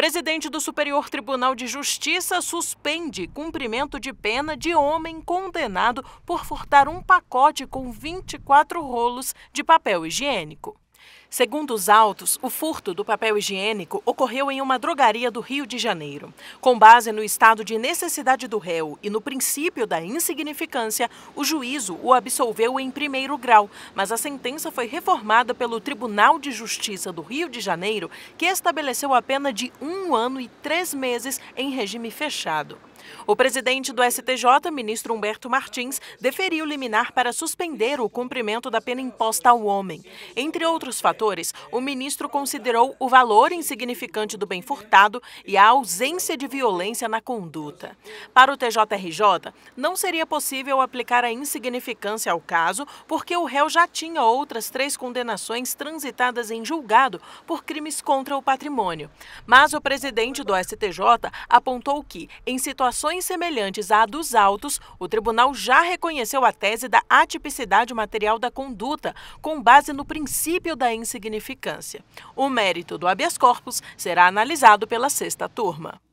Presidente do Superior Tribunal de Justiça suspende cumprimento de pena de homem condenado por furtar um pacote com 24 rolos de papel higiênico. Segundo os autos, o furto do papel higiênico ocorreu em uma drogaria do Rio de Janeiro. Com base no estado de necessidade do réu e no princípio da insignificância, o juízo o absolveu em primeiro grau, mas a sentença foi reformada pelo Tribunal de Justiça do Rio de Janeiro, que estabeleceu a pena de um ano e três meses em regime fechado. O presidente do STJ, ministro Humberto Martins, deferiu liminar para suspender o cumprimento da pena imposta ao homem. Entre outros fatores, o ministro considerou o valor insignificante do bem furtado e a ausência de violência na conduta. Para o TJRJ, não seria possível aplicar a insignificância ao caso, porque o réu já tinha outras três condenações transitadas em julgado por crimes contra o patrimônio. Mas o presidente do STJ apontou que, em situações semelhantes à dos autos, o tribunal já reconheceu a tese da atipicidade material da conduta, com base no princípio da insignificância. O mérito do habeas corpus será analisado pela sexta turma.